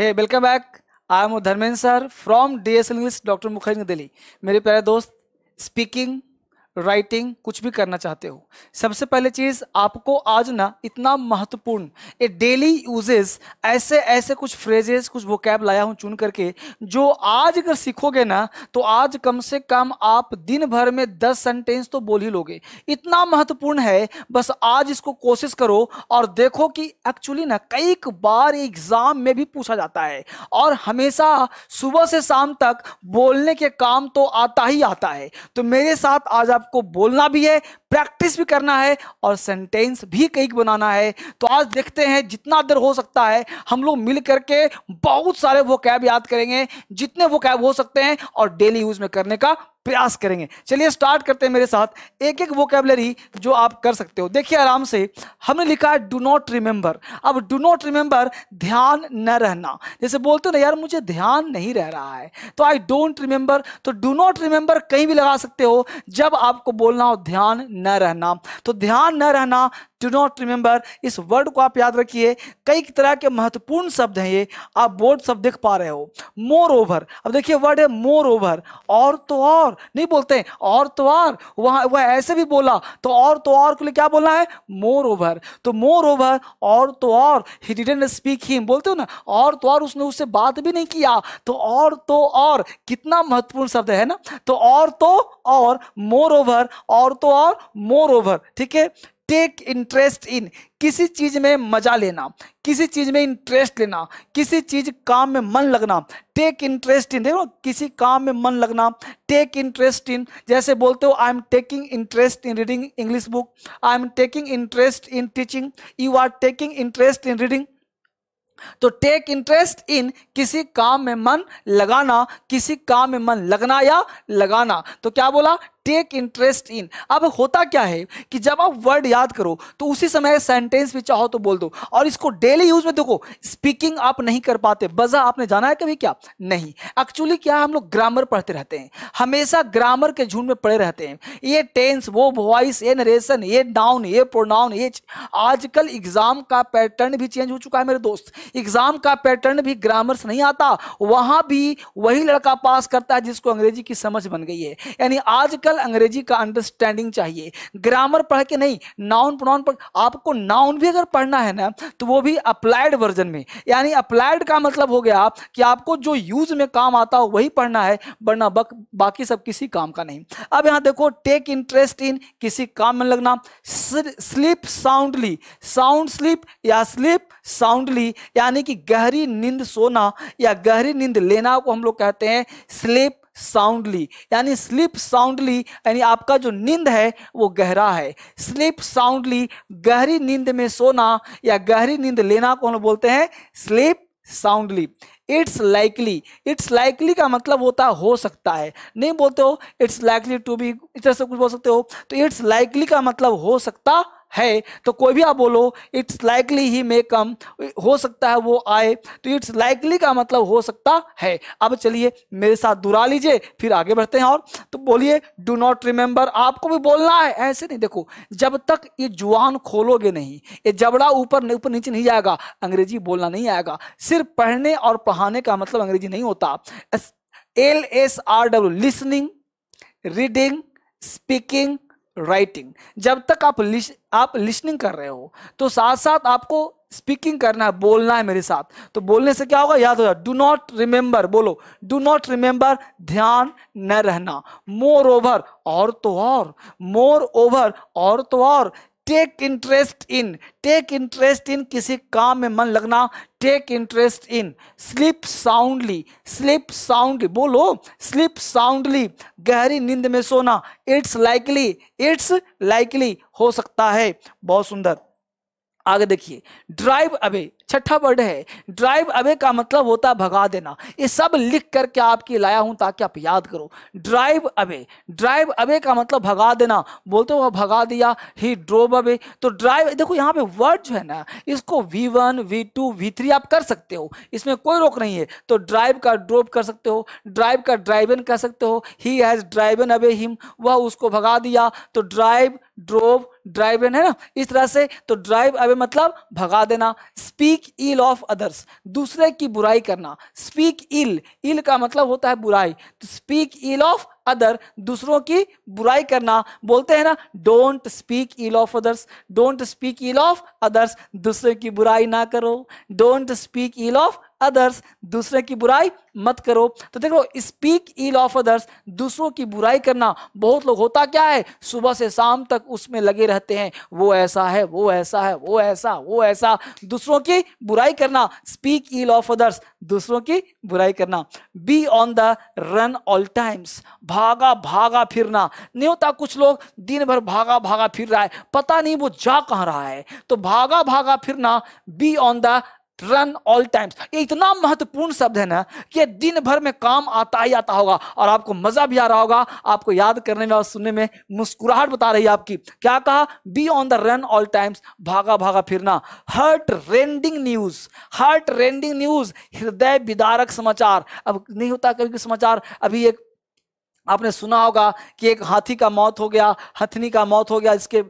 Hey welcome back I am Dharmendra sir from D S L English doctor Mukherjee Delhi मेरे प्यारे दोस्त speaking writing कुछ भी करना चाहते हो सबसे पहले चीज आपको आज ना इतना महत्वपूर्ण ये डेली यूजेस ऐसे ऐसे कुछ फ्रेजेस कुछ वो कैब लाया हूँ चुन करके जो आज अगर सीखोगे ना तो आज कम से कम आप दिन भर में दस सेंटेंस तो बोल ही लोगे इतना महत्वपूर्ण है बस आज इसको कोशिश करो और देखो कि एक्चुअली ना कई बार एग्जाम में भी पूछा जाता है और हमेशा सुबह से शाम तक बोलने के काम तो आता ही आता है तो मेरे साथ आज आप आपको बोलना भी है प्रैक्टिस भी करना है और सेंटेंस भी कई बनाना है तो आज देखते हैं जितना देर हो सकता है हम लोग मिल करके बहुत सारे वो कैब याद करेंगे जितने वो कैब हो सकते हैं और डेली यूज में करने का प्रयास करेंगे चलिए स्टार्ट करते हैं मेरे साथ एक एक वोकेबलरी जो आप कर सकते हो देखिए आराम से हमने लिखा है डू नॉट रिमेंबर अब डू नॉट रिमेंबर ध्यान न रहना जैसे बोलते हो ना यार मुझे ध्यान नहीं रह रहा है तो आई डोंट रिमेंबर तो डू नॉट रिमेंबर कहीं भी लगा सकते हो जब आपको बोलना हो ध्यान न रहना तो ध्यान न रहना डू नॉट रिमेंबर इस वर्ड को आप याद रखिए कई तरह के महत्वपूर्ण शब्द हैं ये आप बोर्ड शब्द देख पा रहे हो मोर ओवर अब देखिए वर्ड है मोर ओवर और तो और नहीं बोलते हैं और तो और वहाँ वह ऐसे भी बोला तो और तो और के लिए क्या बोला है मोर ओवर तो मोर ओवर और तो और ही डिडेंट स्पीक हिम बोलते हो ना और तो और उसने उससे बात भी नहीं किया तो और तो और कितना महत्वपूर्ण शब्द है ना तो और तो और मोर ओवर और तो और मोर ओवर ठीक है टेक इंटरेस्ट इन किसी चीज में मजा लेना किसी चीज में इंटरेस्ट लेना किसी चीज काम में मन लगना टेक इंटरेस्ट इन देखो किसी काम में मन लगना टेक इंटरेस्ट इन जैसे बोलते हो I am taking interest in reading English book I am taking interest in teaching you are taking interest in reading तो टेक इंटरेस्ट इन किसी काम में मन लगाना किसी काम में मन लगना या लगाना तो क्या बोला टेक इंटरेस्ट इन अब होता क्या है कि जब आप वर्ड याद करो तो उसी समय सेंटेंस भी चाहो तो बोल दो और इसको डेली यूज में देखो स्पीकिंग आप नहीं कर पाते बजा आपने जाना है कभी क्या नहीं एक्चुअली क्या हम लोग ग्रामर पढ़ते रहते हैं हमेशा ग्रामर के झुंड में पड़े रहते हैं ये टेंस वो वॉइस ये नरेशन ये डाउन ये प्रोनाउन ये आजकल एग्जाम का पैटर्न भी चेंज हो चुका है मेरे दोस्त एग्जाम का पैटर्न भी ग्रामर से नहीं आता वहां भी वही लड़का पास करता है जिसको अंग्रेजी की समझ बन गई है यानी आजकल लॉजिकल अंग्रेजी का अंडरस्टैंडिंग चाहिए ग्रामर पढ़ के नहीं नाउन प्रोनाउन पढ़ आपको नाउन भी अगर पढ़ना है ना तो वो भी अप्लाइड वर्जन में यानी अप्लाइड का मतलब हो गया कि आपको जो यूज में काम आता हो वही पढ़ना है वरना बक बाकी सब किसी काम का नहीं अब यहाँ देखो टेक इंटरेस्ट इन किसी काम में लगना स्लीप साउंडली साउंड स्लीप या स्लीप साउंडली यानी कि गहरी नींद सोना या गहरी नींद लेना को हम लोग कहते हैं स्लीप साउंडली यानी स्लीप साउंडली यानी आपका जो नींद है वो गहरा है स्लीप साउंडली गहरी नींद में सोना या गहरी नींद लेना कौन बोलते हैं sleep soundly it's likely it's likely का मतलब होता है हो सकता है नहीं बोलते हो इट्स लाइकली टू बी इस तरह से कुछ बोल सकते हो तो इट्स लाइकली का मतलब हो सकता है तो कोई भी आप बोलो इट्स लाइकली ही मे कम हो सकता है वो आए तो इट्स लाइकली का मतलब हो सकता है अब चलिए मेरे साथ दुरा लीजिए फिर आगे बढ़ते हैं और तो बोलिए डू नॉट रिमेंबर आपको भी बोलना है ऐसे नहीं देखो जब तक ये जुआन खोलोगे नहीं ये जबड़ा ऊपर ऊपर नीचे नहीं जाएगा अंग्रेजी बोलना नहीं आएगा सिर्फ पढ़ने और पढ़ाने का मतलब अंग्रेजी नहीं होता L S R W listening reading speaking writing जब तक आप लिश, आप लिसनिंग कर रहे हो तो साथ साथ आपको स्पीकिंग करना है बोलना है मेरे साथ तो बोलने से क्या होगा याद हो जाए डू नॉट रिमेंबर बोलो डू नॉट रिमेंबर ध्यान न रहना मोर ओवर और तो और मोर ओवर और तो और take interest in take interest in किसी काम में मन लगना take interest in sleep soundly sleep soundly बोलो स्लिप साउंडली गहरी नींद में सोना इट्स लाइकली इट्स लाइकली हो सकता है बहुत सुंदर आगे देखिए ड्राइव अवे छठा वर्ड है ड्राइव अवे का मतलब होता है भगा देना ये सब लिख करके आपकी लाया हूं ताकि आप याद करो ड्राइव अवे ड्राइव अवे का मतलब भगा देना बोलते हो भगा दिया ही ड्रोव अवे तो ड्राइव देखो यहाँ पे वर्ड जो है ना इसको V one V two V three आप कर सकते हो इसमें कोई रोक नहीं है तो ड्राइव का ड्रोप कर सकते हो ड्राइव का ड्राइव इन कर सकते हो he has driven away him वह उसको भगा दिया तो ड्राइव ड्रोव ड्राइव है ना इस तरह से तो ड्राइव अवे मतलब भगा देना speak speak ill of others दूसरे की बुराई करना स्पीक इल इल का मतलब होता है बुराई तो स्पीक इल ऑफ अदर दूसरों की बुराई करना बोलते हैं ना don't speak ill of others don't speak ill of others दूसरे की बुराई ना करो don't speak ill of others दूसरे की बुराई मत करो तो देखो स्पीक ईल ऑफ अदर्स दूसरों की बुराई करना बहुत लोग होता क्या है सुबह से शाम तक उसमें लगे रहते हैं वो ऐसा है वो ऐसा है वो ऐसा वो ऐसा दूसरों की बुराई करना स्पीक ईल ऑफ अदर्स दूसरों की बुराई करना be on the run all times भागा भागा फिरना नहीं होता कुछ लोग दिन भर भागा भागा फिर रहा है पता नहीं वो जा कहाँ रहा है तो भागा भागा फिरना be on the run all times ये इतना महत्वपूर्ण शब्द है ना कि दिन भर में काम आता ही आता होगा और आपको मजा भी आ रहा होगा आपको याद करने में और सुनने में मुस्कुराहट बता रही है आपकी क्या कहा be on the run all times भागा भागा फिरना heart rending news heart rending news हृदय विदारक समाचार अब नहीं होता कभी समाचार अभी एक आपने सुना होगा कि एक हाथी का मौत हो गया हथनी का मौत हो गया इसके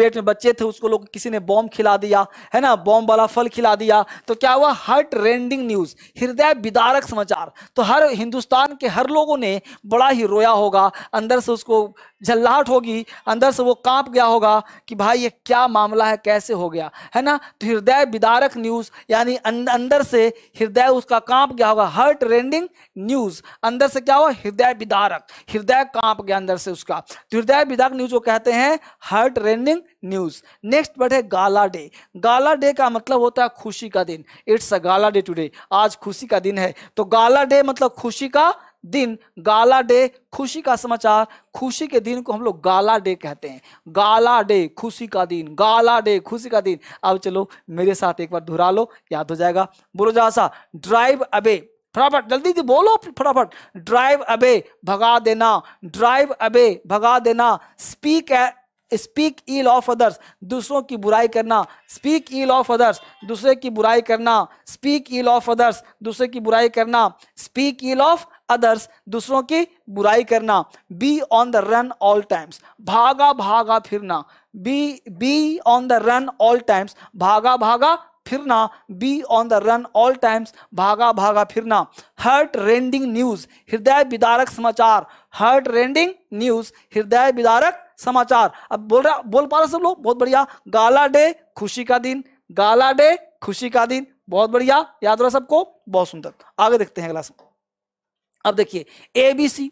पेट में बच्चे थे उसको लोग किसी ने बॉम्ब खिला दिया है ना बॉम्ब वाला फल खिला दिया तो क्या हुआ हार्ट रेंडिंग न्यूज़ हृदय विदारक समाचार तो हर हिंदुस्तान के हर लोगों ने बड़ा ही रोया होगा अंदर से उसको झल्लाहट होगी अंदर से वो कांप गया होगा कि भाई ये क्या मामला है कैसे हो गया है ना तो हृदय विदारक न्यूज़ यानी अं-, अंदर से हृदय उसका कांप गया होगा हर्ट रेंडिंग न्यूज़ अंदर से क्या हुआ हृदय विदारक हृदय कांप गया अंदर से उसका तो हृदय विदारक न्यूज़ को कहते हैं हर्ट रेंडिंग न्यूज़ नेक्स्ट बढ़े गाला डे गाला डे का मतलब होता है खुशी का दिन it's a gala day today आज खुशी का दिन है तो गाला डे मतलब खुशी का दिन गाला डे खुशी का समाचार खुशी के दिन को हम लोग गाला डे कहते हैं गाला डे खुशी का दिन गाला डे खुशी का दिन अब चलो मेरे साथ एक बार दोहरा लो याद हो जाएगा बोलो जहासा ड्राइव अबे फटाफट जल्दी से बोलो फटाफट ड्राइव अबे भगा देना ड्राइव अबे भगा देना speak speak ill of others दूसरों की बुराई करना स्पीक ईल ऑफ अदर्स दूसरे की बुराई करना स्पीक ईल ऑफ अदर्स दूसरे की बुराई करना स्पीक ईल ऑफ अदर्स दूसरों की बुराई करना be on the run all times भागा भागा फिरना be be on the run all times भागा भागा फिरना be on the run all times भागा भागा फिरना हर्ट रेंडिंग न्यूज हृदय विदारक समाचार हर्ट रेंडिंग न्यूज हृदय विदारक समाचार अब बोल रहा बोल पा रहे सब लोग बहुत बढ़िया गाला डे खुशी का दिन गाला डे खुशी का दिन बहुत बढ़िया याद रहा सबको बहुत सुंदर आगे देखते हैं अगला में अब देखिए ए बी सी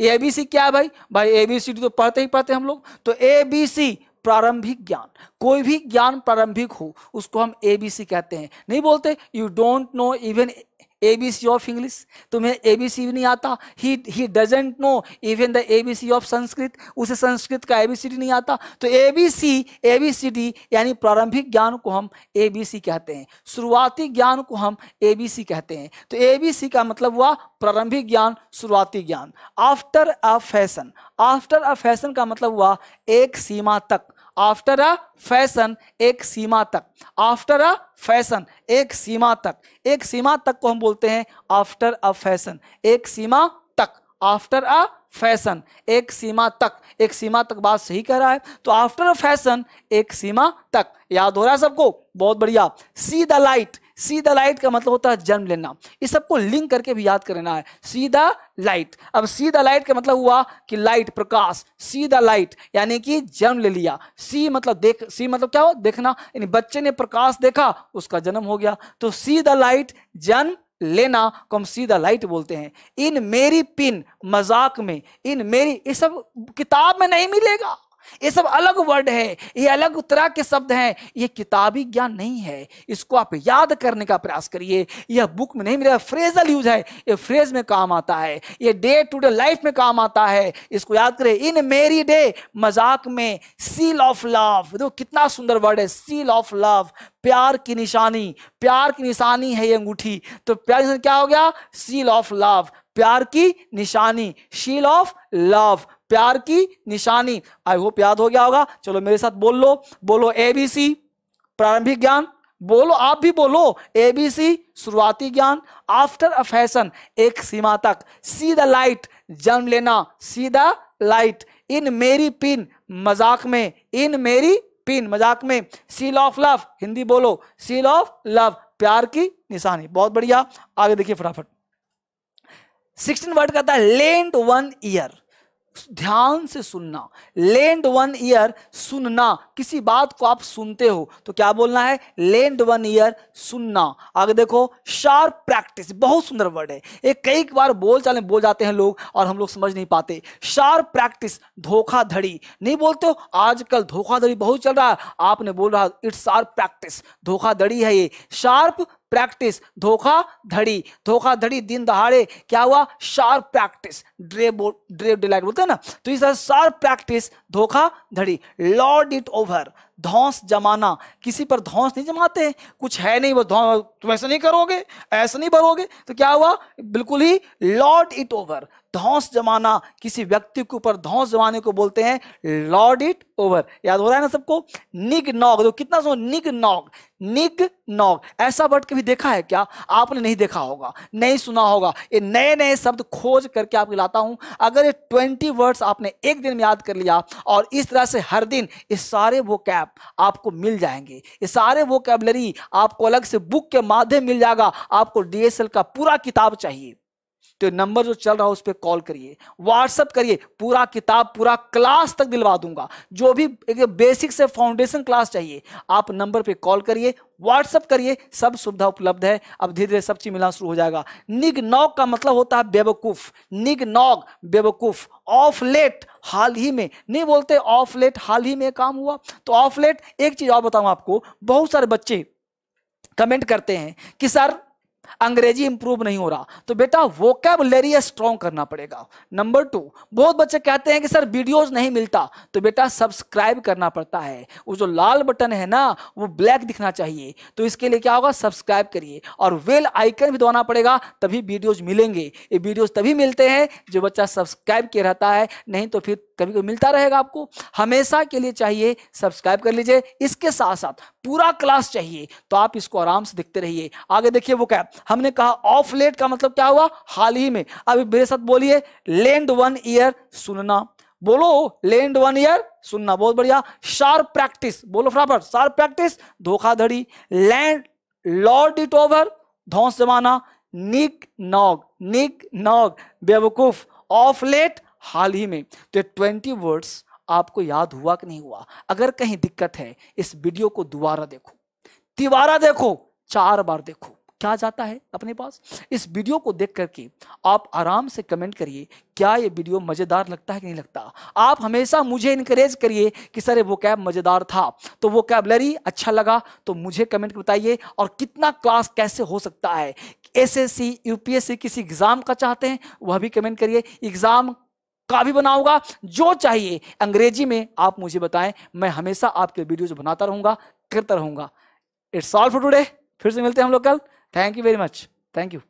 ए बी सी क्या है भाई भाई ए बी सी डी तो पढ़ते ही पढ़ते हम लोग तो ए बी सी प्रारंभिक ज्ञान कोई भी ज्ञान प्रारंभिक हो उसको हम ए बी सी कहते हैं नहीं बोलते you don't know even A B C of English तुम्हें ए बी सी भी नहीं आता he he doesn't know even the A B C of Sanskrit उसे संस्कृत का ए बी सी डी नहीं आता तो A B C A B C D यानी प्रारंभिक ज्ञान को हम ए बी सी कहते हैं शुरुआती ज्ञान को हम ए बी सी कहते हैं तो ए बी सी का मतलब हुआ प्रारंभिक ज्ञान शुरुआती ज्ञान after a fashion after a fashion का मतलब हुआ एक सीमा तक आफ्टर अ फैशन एक सीमा तक आफ्टर अ फैशन एक सीमा तक एक सीमा तक को हम बोलते हैं आफ्टर अ फैशन एक सीमा तक आफ्टर अ फैशन एक सीमा तक एक सीमा तक बात सही कह रहा है तो आफ्टर अ फैशन एक सीमा तक याद हो रहा है सबको बहुत बढ़िया see the light see the light का मतलब होता है जन्म लेना इस सबको लिंक करके भी याद करना है सी द लाइट अब सी द लाइट का मतलब हुआ कि लाइट प्रकाश सी द लाइट यानी कि जन्म ले लिया सी मतलब देख सी मतलब क्या हो देखना यानी बच्चे ने प्रकाश देखा उसका जन्म हो गया तो सी द लाइट जन्म लेना को हम सी द लाइट बोलते हैं इन मेरी पिन मजाक में इन मेरी ये सब किताब में नहीं मिलेगा ये सब अलग वर्ड है ये अलग तरह के शब्द हैं ये किताबी ज्ञान नहीं है इसको आप याद करने का प्रयास करिए यह बुक में नहीं मिलेगा फ्रेजल यूज है ये फ्रेज में काम आता है ये डे टू डे लाइफ में काम आता है इसको याद करें इन मेरी डे मजाक में सील ऑफ लव देखो कितना सुंदर वर्ड है सील ऑफ लव प्यार की निशानी प्यार की निशानी है ये अंगूठी तो प्यार क्या हो गया सील ऑफ लव प्यार की निशानी शील ऑफ लव प्यार की निशानी आई होप याद हो गया होगा चलो मेरे साथ बोल लो बोलो एबीसी प्रारंभिक ज्ञान बोलो आप भी बोलो एबीसी शुरुआती ज्ञान आफ्टर अ फैशन एक सीमा तक सी द लाइट जन्म लेना सी द लाइट इन मेरी पिन मजाक में इन मेरी पिन मजाक में सील ऑफ लव हिंदी बोलो सील ऑफ लव प्यार की निशानी बहुत बढ़िया आगे देखिए फटाफट सिक्सटीन वर्ड कहता है लेंट वन ईयर ध्यान से सुनना लेंड वन ईयर सुनना किसी बात को आप सुनते हो तो क्या बोलना है लेंड वन ईयर सुनना आगे देखो शार्प प्रैक्टिस बहुत सुंदर वर्ड है ये कई बार बोल चाले बोल जाते हैं लोग और हम लोग समझ नहीं पाते शार्प प्रैक्टिस धोखाधड़ी नहीं बोलते हो आजकल धोखाधड़ी बहुत चल रहा है आपने बोल रहा इट्स शार्प प्रैक्टिस धोखाधड़ी है ये शार्प प्रैक्टिस धोखाधड़ी धोखाधड़ी दिन दहाड़े क्या हुआ शार्प प्रैक्टिस ड्रेबो ड्रेब डिलाइट बोलते हैं ना तो इस शार्प प्रैक्टिस धोखाधड़ी लॉर्ड इट ओवर धौस जमाना किसी पर धौस नहीं जमाते हैं कुछ है नहीं वो तुम ऐसा नहीं करोगे ऐसा नहीं भरोगे तो क्या हुआ बिल्कुल ही लॉर्ड इट ओवर धौस जमाना किसी व्यक्ति के ऊपर धौस जमाने को बोलते हैं लॉर्ड इट ओवर याद हो रहा है ना सबको निग नॉग तो कितना सो निग नॉग निग नॉग ऐसा वर्ड कभी देखा है क्या आपने नहीं देखा होगा नहीं सुना होगा ये नए नए शब्द खोज करके आपको लाता हूं अगर ये ट्वेंटी वर्ड्स आपने एक दिन में याद कर लिया और इस तरह से हर दिन ये सारे वो कैप ऐप आपको मिल जाएंगे ये सारे वो कैबलरी आपको अलग से बुक के माध्यम मिल जाएगा आपको डीएसएल का पूरा किताब चाहिए तो नंबर जो चल रहा है उस पर कॉल करिए व्हाट्सअप करिए पूरा किताब पूरा क्लास तक दिलवा दूंगा जो भी एक बेसिक से फाउंडेशन क्लास चाहिए आप नंबर पे कॉल करिए व्हाट्सअप करिए सब सुविधा उपलब्ध है अब धीरे धीरे सब चीज मिलना शुरू हो जाएगा निग नॉक का मतलब होता है बेवकूफ निग नॉक बेवकूफ ऑफ लेट हाल ही में नहीं बोलते ऑफ लेट हाल ही में काम हुआ तो ऑफ लेट एक चीज और बताऊं आपको बहुत सारे बच्चे कमेंट करते हैं कि सर अंग्रेजी इंप्रूव नहीं हो रहा तो बेटा वोकेबलरी स्ट्रॉन्ग करना पड़ेगा नंबर टू बहुत बच्चे कहते हैं कि सर वीडियोस नहीं मिलता तो बेटा सब्सक्राइब करना पड़ता है वो जो लाल बटन है ना वो ब्लैक दिखना चाहिए तो इसके लिए क्या होगा सब्सक्राइब करिए और वेल आइकन भी दबाना पड़ेगा तभी वीडियोज मिलेंगे ये वीडियोज तभी मिलते हैं जो बच्चा सब्सक्राइब किया रहता है नहीं तो फिर कभी कभी मिलता रहेगा आपको हमेशा के लिए चाहिए सब्सक्राइब कर लीजिए इसके साथ साथ पूरा क्लास चाहिए तो आप इसको आराम से देखते रहिए आगे देखिए वो कैब हमने कहा ऑफ लेट का मतलब क्या हुआ हाल ही में अभी मेरे साथ बोलिए लेंड वन ईयर सुनना बोलो लेंड वन ईयर सुनना बहुत बढ़िया शार्प प्रैक्टिस बोलो फराबर शार्प प्रैक्टिस धोखाधड़ी लैंड लॉर्ड इट ओवर धौस जमाना निक नॉग निक नॉग बेवकूफ ऑफ लेट हाल ही में तो ट्वेंटी वर्ड्स आपको याद हुआ कि नहीं हुआ अगर कहीं दिक्कत है इस वीडियो को दोबारा देखो तिवारा देखो चार बार देखो क्या जाता है अपने पास इस वीडियो को देख करके आप आराम से कमेंट करिए क्या ये वीडियो मज़ेदार लगता है कि नहीं लगता आप हमेशा मुझे इनक्रेज करिए कि सर वो कैब मज़ेदार था तो वो कैब लरी अच्छा लगा तो मुझे कमेंट बताइए और कितना क्लास कैसे हो सकता है एस यूपीएससी किसी एग्ज़ाम का चाहते हैं वह भी कमेंट करिए एग्ज़ाम का भी बना होगा जो चाहिए अंग्रेजी में आप मुझे बताएं मैं हमेशा आपके वीडियोज बनाता रहूंगा करता रहूंगा इट्स ऑल फॉर टुडे फिर से मिलते हैं हम लोग कल Thank you very much. Thank you.